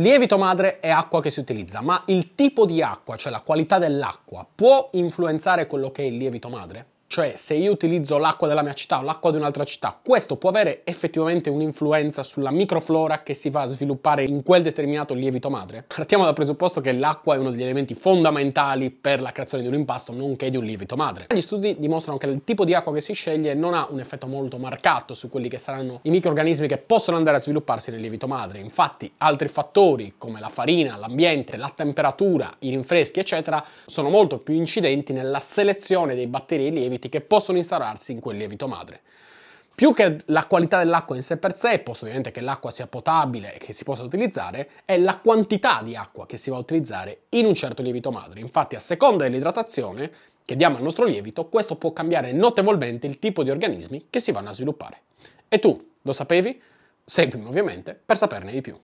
Lievito madre è acqua che si utilizza, ma il tipo di acqua, cioè la qualità dell'acqua, può influenzare quello che è il lievito madre? Cioè, se io utilizzo l'acqua della mia città o l'acqua di un'altra città, questo può avere effettivamente un'influenza sulla microflora che si va a sviluppare in quel determinato lievito madre? Partiamo dal presupposto che l'acqua è uno degli elementi fondamentali per la creazione di un impasto, nonché di un lievito madre. Gli studi dimostrano che il tipo di acqua che si sceglie non ha un effetto molto marcato su quelli che saranno i microrganismi che possono andare a svilupparsi nel lievito madre. Infatti, altri fattori come la farina, l'ambiente, la temperatura, i rinfreschi, eccetera, sono molto più incidenti nella selezione dei batteri e lieviti nutrienti che possono instaurarsi in quel lievito madre. Più che la qualità dell'acqua in sé per sé, posto ovviamente che l'acqua sia potabile e che si possa utilizzare, è la quantità di acqua che si va a utilizzare in un certo lievito madre. Infatti, a seconda dell'idratazione che diamo al nostro lievito, questo può cambiare notevolmente il tipo di organismi che si vanno a sviluppare. E tu lo sapevi? Seguimi ovviamente per saperne di più.